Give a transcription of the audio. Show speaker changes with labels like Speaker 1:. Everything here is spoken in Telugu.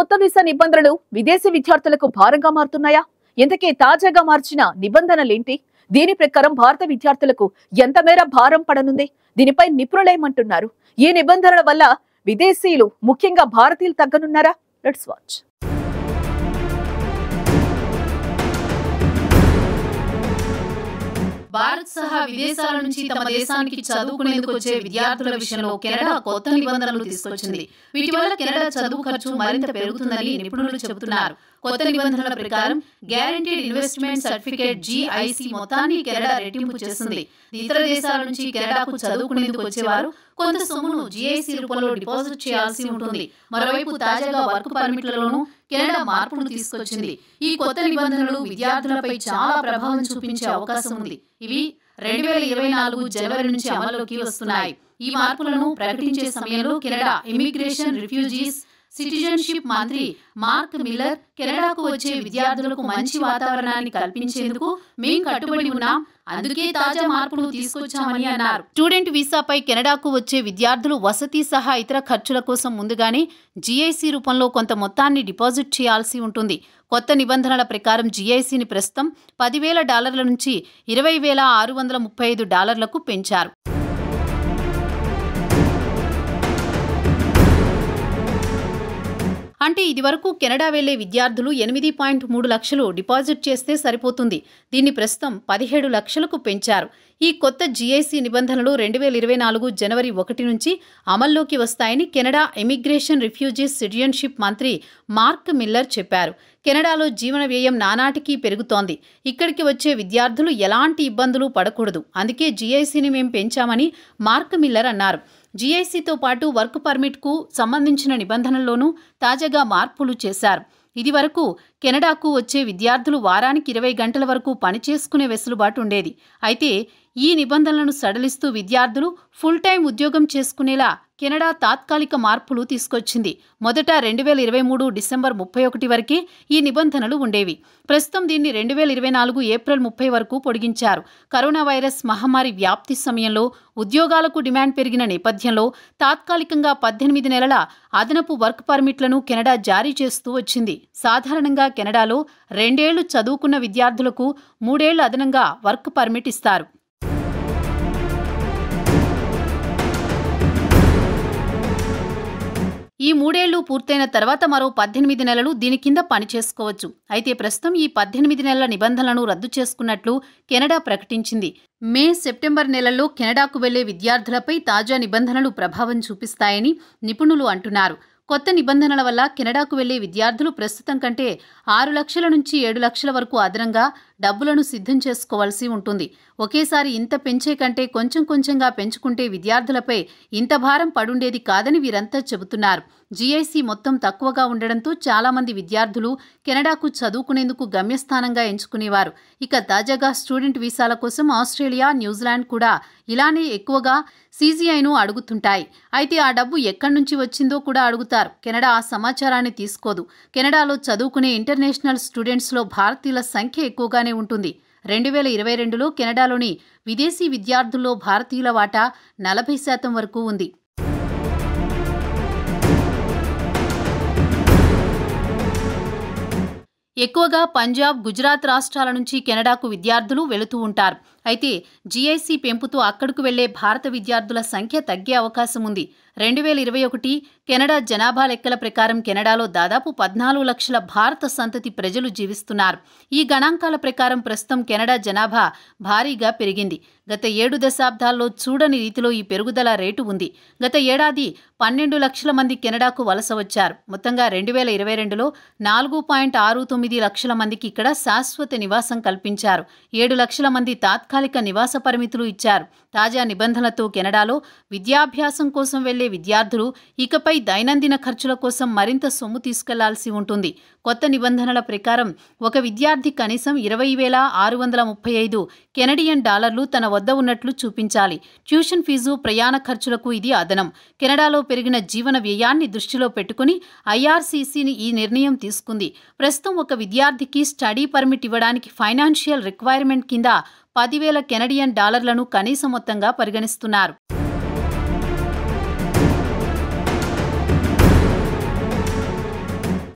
Speaker 1: కొత్త వీసా నిబంధనలు విదేశీ విద్యార్థులకు భారంగా మారుతున్నాయా ఇంతకీ తాజాగా మార్చిన నిబంధనలేంటి దీని ప్రకారం భారత విద్యార్థులకు ఎంత మేర భారం పడనుంది దీనిపై నిపుణులేమంటున్నారు ఈ నిబంధనల వల్ల విదేశీయులు ముఖ్యంగా భారతీయులు తగ్గనున్నారా లెట్స్ వాచ్ భారత్ సహా విదేశాల నుంచి తమ దేశానికి చదువుకునేందుకు వచ్చే విద్యార్థుల విషయంలో కెనడా కొత్త నిబంధనలు తీసుకొచ్చింది వీటి వల్ల కెనడా చదువు ఖర్చు మరింత పెరుగుతుందని నిపుణులు చెబుతున్నారు కొత్త నిబంధనల ప్రకారం గ్యారంటీడ్ ఇన్వెస్ట్మెంట్ సర్టిఫికేట్ జీఐసి మొత్తాన్ని కెనడా రెట్టింపు చేస్తుంది ఇతర దేశాల నుంచి కెనడాకు చదువుకునేందుకు వచ్చేవారు కొంత సొమ్మును జీఐసీ రూపంలో డిపాజిట్ చేయాల్సి ఉంటుంది మరోవైపు తాజాగా వర్క్ పర్మిట్లలోనూ కెనడా మార్పును తీసుకొచ్చింది ఈ కొత్త నిబంధనలు విద్యార్థులపై చాలా ప్రభావం చూపించే అవకాశం ఉంది ఇవి రెండు వేల ఇరవై నాలుగు జనవరి నుంచి అమల్లోకి వస్తున్నాయి ఈ మార్పులను ప్రకటించే సమయంలో కెనడా ఇమిగ్రేషన్ రిఫ్యూజీస్ సిటిజన్షిప్ మంత్రి మార్క్ మిల్లర్ కెనడాకు వచ్చే విద్యార్థులకు మంచి వాతావరణాన్ని కల్పించేందుకు మేము కట్టుబడి ఉన్నాం అందుకే తాజా మార్పులు తీసుకొచ్చామని అన్నారు స్టూడెంట్ వీసాపై కెనడాకు వచ్చే విద్యార్థులు వసతి సహా ఇతర ఖర్చుల కోసం ముందుగానే జీఐసీ రూపంలో కొంత మొత్తాన్ని డిపాజిట్ చేయాల్సి ఉంటుంది కొత్త నిబంధనల ప్రకారం జీఐసీని ప్రస్తుతం పదివేల డాలర్ల నుంచి ఇరవై వేల ఆరు వందల ముప్పై ఐదు డాలర్లకు పెంచారు అంటే ఇదివరకు కెనడా వెళ్లే విద్యార్థులు ఎనిమిది పాయింట్ మూడు లక్షలు డిపాజిట్ చేస్తే సరిపోతుంది దీన్ని ప్రస్తుతం పదిహేడు లక్షలకు పెంచారు ఈ కొత్త జీఐసీ నిబంధనలు రెండు వేల ఇరవై నాలుగు జనవరి ఒకటి నుంచి అమల్లోకి వస్తాయని కెనడా ఎమిగ్రేషన్ రిఫ్యూజీస్ సిటిజన్షిప్ మంత్రి మార్క్ మిల్లర్ చెప్పారు కెనడాలో జీవన వ్యయం నానాటికీ పెరుగుతోంది ఇక్కడికి వచ్చే విద్యార్థులు ఎలాంటి ఇబ్బందులు పడకూడదు అందుకే జీఐసీని మేం పెంచామని మార్క్ మిల్లర్ అన్నారు జీఐసీతో పాటు వర్క్ పర్మిట్కు సంబంధించిన నిబంధనల్లోనూ తాజాగా మార్పులు చేశారు ఇది వరకు కెనడాకు వచ్చే విద్యార్థులు వారానికి ఇరవై గంటల వరకు పనిచేసుకునే వెసులుబాటు ఉండేది అయితే ఈ నిబంధనలను సడలిస్తూ విద్యార్థులు ఫుల్ టైం ఉద్యోగం చేసుకునేలా కెనడా తాత్కాలిక మార్పులు తీసుకొచ్చింది మొదట రెండు వేల ఇరవై మూడు డిసెంబర్ ముప్పై ఒకటి వరకే ఈ నిబంధనలు ఉండేవి ప్రస్తుతం దీన్ని రెండు వేల ఇరవై నాలుగు ఏప్రిల్ ముప్పై వరకు పొడిగించారు కరోనా వైరస్ మహమ్మారి వ్యాప్తి సమయంలో ఉద్యోగాలకు డిమాండ్ పెరిగిన నేపథ్యంలో తాత్కాలికంగా పద్దెనిమిది నెలల అదనపు వర్క్ పర్మిట్లను కెనడా జారీ చేస్తూ వచ్చింది సాధారణంగా కెనడాలో రెండేళ్లు చదువుకున్న విద్యార్థులకు మూడేళ్లు అదనంగా వర్క్ పర్మిట్ ఇస్తారు ఈ మూడేళ్లు పూర్తయిన తర్వాత మరో పద్దెనిమిది నెలలు దీని కింద పని చేసుకోవచ్చు అయితే ప్రస్తుతం ఈ పద్దెనిమిది నెలల నిబంధనలను రద్దు చేసుకున్నట్లు కెనడా ప్రకటించింది మే సెప్టెంబర్ నెలల్లో కెనడాకు వెళ్లే విద్యార్థులపై తాజా నిబంధనలు ప్రభావం చూపిస్తాయని నిపుణులు అంటున్నారు కొత్త నిబంధనల వల్ల కెనడాకు వెళ్లే విద్యార్థులు ప్రస్తుతం కంటే ఆరు లక్షల నుంచి ఏడు లక్షల వరకు అదనంగా డబ్బులను సిద్ధం చేసుకోవాల్సి ఉంటుంది ఒకేసారి ఇంత పెంచే కంటే కొంచెం కొంచెంగా పెంచుకుంటే విద్యార్థులపై ఇంత భారం పడుండేది కాదని వీరంతా చెబుతున్నారు జీఐసీ మొత్తం తక్కువగా ఉండడంతో చాలామంది విద్యార్థులు కెనడాకు చదువుకునేందుకు గమ్యస్థానంగా ఎంచుకునేవారు ఇక తాజాగా స్టూడెంట్ వీసాల కోసం ఆస్ట్రేలియా న్యూజిలాండ్ కూడా ఇలానే ఎక్కువగా సీజీఐను అడుగుతుంటాయి అయితే ఆ డబ్బు ఎక్కడి నుంచి వచ్చిందో కూడా అడుగుతారు కెనడా ఆ సమాచారాన్ని తీసుకోదు కెనడాలో చదువుకునే ఇంటర్నేషనల్ స్టూడెంట్స్లో భారతీయుల సంఖ్య ఎక్కువగానే పెరుగుతూనే ఉంటుంది రెండు వేల ఇరవై రెండులో కెనడాలోని విదేశీ విద్యార్థుల్లో భారతీయుల వాటా నలభై శాతం వరకు ఉంది ఎక్కువగా పంజాబ్ గుజరాత్ రాష్ట్రాల నుంచి కెనడాకు విద్యార్థులు వెళుతూ ఉంటారు అయితే జీఐసీ పెంపుతో అక్కడకు వెళ్లే భారత విద్యార్థుల సంఖ్య తగ్గే అవకాశం ఉంది రెండు వేల ఇరవై ఒకటి కెనడా జనాభా లెక్కల ప్రకారం కెనడాలో దాదాపు పద్నాలుగు లక్షల భారత సంతతి ప్రజలు జీవిస్తున్నారు ఈ గణాంకాల ప్రకారం ప్రస్తుతం కెనడా జనాభా భారీగా పెరిగింది గత ఏడు దశాబ్దాల్లో చూడని రీతిలో ఈ పెరుగుదల రేటు ఉంది గత ఏడాది పన్నెండు లక్షల మంది కెనడాకు వలస వచ్చారు మొత్తంగా రెండు వేల ఇరవై రెండులో నాలుగు పాయింట్ ఆరు తొమ్మిది లక్షల మందికి ఇక్కడ శాశ్వత నివాసం కల్పించారు ఏడు లక్షల మంది తాత్ తాత్కాలిక నివాస పరిమితులు ఇచ్చారు తాజా నిబంధనలతో కెనడాలో విద్యాభ్యాసం కోసం వెళ్లే విద్యార్థులు ఇకపై దైనందిన ఖర్చుల కోసం మరింత సొమ్ము తీసుకెళ్లాల్సి ఉంటుంది కొత్త నిబంధనల ప్రకారం ఒక విద్యార్థి కనీసం ఇరవై వేల ఆరు వందల ముప్పై ఐదు కెనడియన్ డాలర్లు తన వద్ద ఉన్నట్లు చూపించాలి ట్యూషన్ ఫీజు ప్రయాణ ఖర్చులకు ఇది అదనం కెనడాలో పెరిగిన జీవన వ్యయాన్ని దృష్టిలో పెట్టుకుని ఐఆర్సీసీని ఈ నిర్ణయం తీసుకుంది ప్రస్తుతం ఒక విద్యార్థికి స్టడీ పర్మిట్ ఇవ్వడానికి ఫైనాన్షియల్ రిక్వైర్మెంట్ కింద పదివేల కెనడియన్ డాలర్లను కనీస మొత్తంగా పరిగణిస్తున్నారు